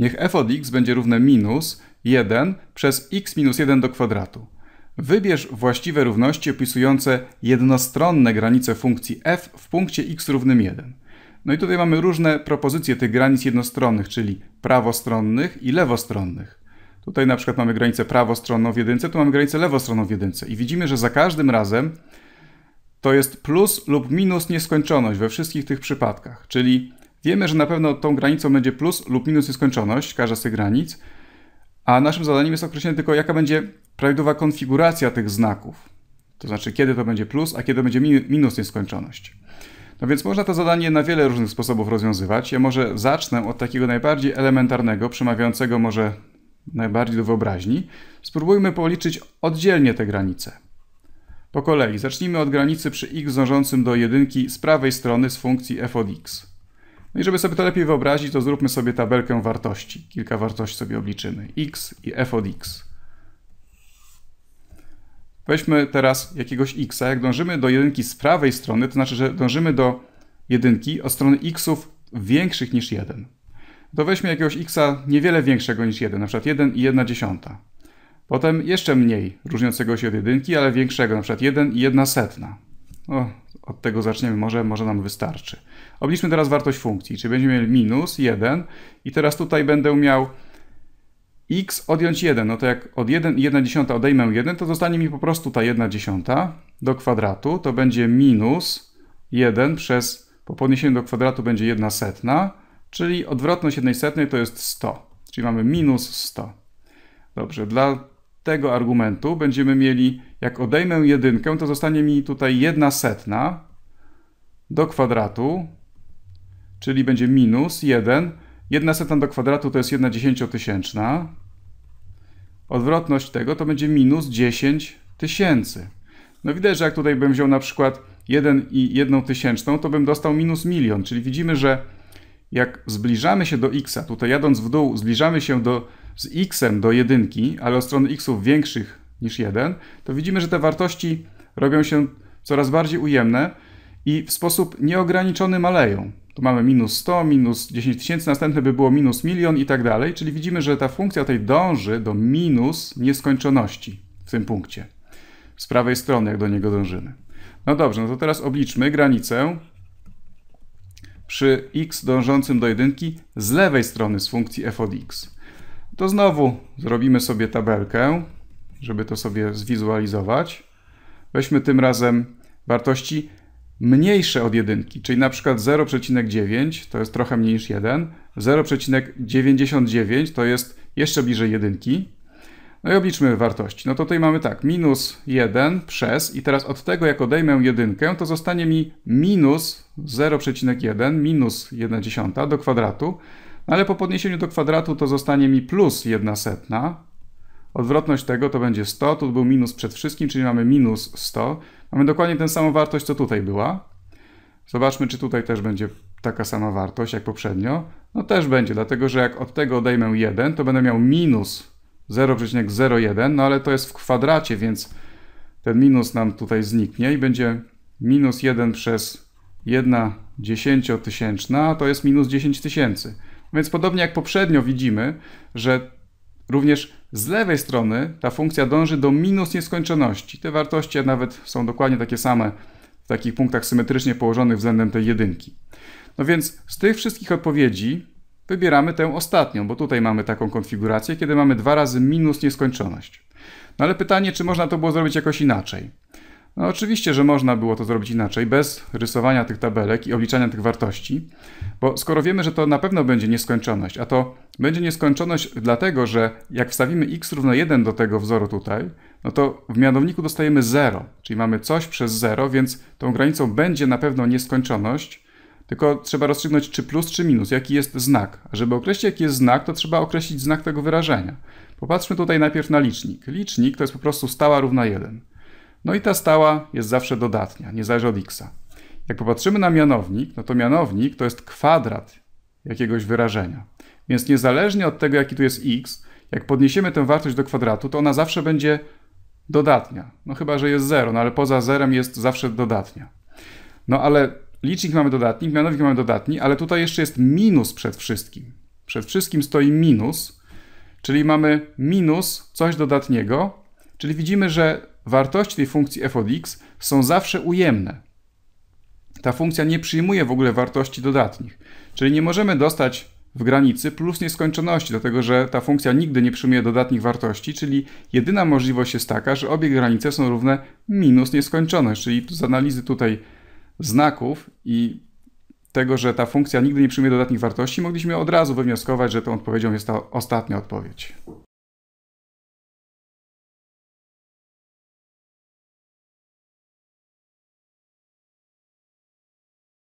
Niech f od x będzie równe minus 1 przez x minus 1 do kwadratu. Wybierz właściwe równości opisujące jednostronne granice funkcji f w punkcie x równym 1. No i tutaj mamy różne propozycje tych granic jednostronnych, czyli prawostronnych i lewostronnych. Tutaj na przykład mamy granicę prawostronną w jedynce, tu mamy granicę lewostronną w jedynce. I widzimy, że za każdym razem to jest plus lub minus nieskończoność we wszystkich tych przypadkach. Czyli Wiemy, że na pewno tą granicą będzie plus lub minus nieskończoność, każda z tych granic, a naszym zadaniem jest określenie tylko, jaka będzie prawidłowa konfiguracja tych znaków. To znaczy, kiedy to będzie plus, a kiedy będzie minus nieskończoność. No więc można to zadanie na wiele różnych sposobów rozwiązywać. Ja może zacznę od takiego najbardziej elementarnego, przemawiającego może najbardziej do wyobraźni. Spróbujmy policzyć oddzielnie te granice. Po kolei zacznijmy od granicy przy x dążącym do jedynki z prawej strony z funkcji f od x. No i żeby sobie to lepiej wyobrazić, to zróbmy sobie tabelkę wartości. Kilka wartości sobie obliczymy. x i f od x. Weźmy teraz jakiegoś x. Jak dążymy do jedynki z prawej strony, to znaczy, że dążymy do jedynki od strony xów większych niż 1. To weźmy jakiegoś xa niewiele większego niż 1, na przykład 1 i 1 dziesiąta. Potem jeszcze mniej, różniącego się od jedynki, ale większego, na przykład 1 i 1 setna no, od tego zaczniemy, może, może nam wystarczy. Obliczmy teraz wartość funkcji, czyli będziemy mieli minus 1 i teraz tutaj będę miał x odjąć 1, no to jak od 1, 1 dziesiąta odejmę 1, to zostanie mi po prostu ta 1 dziesiąta do kwadratu, to będzie minus 1 przez, po podniesieniu do kwadratu będzie 1 setna, czyli odwrotność 1 setnej to jest 100, czyli mamy minus 100. Dobrze, dla tego argumentu będziemy mieli, jak odejmę jedynkę, to zostanie mi tutaj jedna setna do kwadratu, czyli będzie minus 1. Jedna setna do kwadratu to jest jedna dziesięciotysięczna. Odwrotność tego to będzie minus 10 tysięcy. No widać, że jak tutaj bym wziął na przykład 1 i 1 tysięczną, to bym dostał minus milion. Czyli widzimy, że jak zbliżamy się do x, tutaj jadąc w dół, zbliżamy się do z x do jedynki, ale od strony xów większych niż 1, to widzimy, że te wartości robią się coraz bardziej ujemne i w sposób nieograniczony maleją. Tu mamy minus 100, minus 10 tysięcy, następne by było minus milion i tak dalej, czyli widzimy, że ta funkcja tej dąży do minus nieskończoności w tym punkcie. Z prawej strony, jak do niego dążymy. No dobrze, no to teraz obliczmy granicę przy x dążącym do jedynki z lewej strony z funkcji f od x to znowu zrobimy sobie tabelkę, żeby to sobie zwizualizować. Weźmy tym razem wartości mniejsze od jedynki, czyli na przykład 0,9 to jest trochę mniej niż 1, 0,99 to jest jeszcze bliżej jedynki. No i obliczmy wartości. No to tutaj mamy tak, minus 1 przez i teraz od tego jak odejmę jedynkę, to zostanie mi minus 0,1 minus 1 dziesiąta do kwadratu. No ale po podniesieniu do kwadratu to zostanie mi plus 1 setna. Odwrotność tego to będzie 100, tu był minus przed wszystkim, czyli mamy minus 100. Mamy dokładnie tę samą wartość, co tutaj była. Zobaczmy, czy tutaj też będzie taka sama wartość jak poprzednio. No też będzie, dlatego że jak od tego odejmę 1, to będę miał minus 0,01, no ale to jest w kwadracie, więc ten minus nam tutaj zniknie i będzie minus 1 przez 1 dziesięciotysięczna, to jest minus 10 tysięcy. Więc podobnie jak poprzednio widzimy, że również z lewej strony ta funkcja dąży do minus nieskończoności. Te wartości nawet są dokładnie takie same w takich punktach symetrycznie położonych względem tej jedynki. No więc z tych wszystkich odpowiedzi wybieramy tę ostatnią, bo tutaj mamy taką konfigurację, kiedy mamy dwa razy minus nieskończoność. No ale pytanie, czy można to było zrobić jakoś inaczej. No oczywiście, że można było to zrobić inaczej, bez rysowania tych tabelek i obliczania tych wartości, bo skoro wiemy, że to na pewno będzie nieskończoność, a to będzie nieskończoność dlatego, że jak wstawimy x równa 1 do tego wzoru tutaj, no to w mianowniku dostajemy 0, czyli mamy coś przez 0, więc tą granicą będzie na pewno nieskończoność, tylko trzeba rozstrzygnąć czy plus, czy minus, jaki jest znak. A żeby określić, jaki jest znak, to trzeba określić znak tego wyrażenia. Popatrzmy tutaj najpierw na licznik. Licznik to jest po prostu stała równa 1. No i ta stała jest zawsze dodatnia, niezależnie od x. Jak popatrzymy na mianownik, no to mianownik to jest kwadrat jakiegoś wyrażenia. Więc niezależnie od tego, jaki tu jest x, jak podniesiemy tę wartość do kwadratu, to ona zawsze będzie dodatnia. No chyba, że jest 0, no ale poza zerem jest zawsze dodatnia. No ale licznik mamy dodatni, mianownik mamy dodatni, ale tutaj jeszcze jest minus przed wszystkim. Przed wszystkim stoi minus, czyli mamy minus coś dodatniego, czyli widzimy, że wartości tej funkcji f od x są zawsze ujemne. Ta funkcja nie przyjmuje w ogóle wartości dodatnich, czyli nie możemy dostać w granicy plus nieskończoności, dlatego że ta funkcja nigdy nie przyjmuje dodatnich wartości, czyli jedyna możliwość jest taka, że obie granice są równe minus nieskończoność, czyli z analizy tutaj znaków i tego, że ta funkcja nigdy nie przyjmuje dodatnich wartości, mogliśmy od razu wywnioskować, że tą odpowiedzią jest ta ostatnia odpowiedź.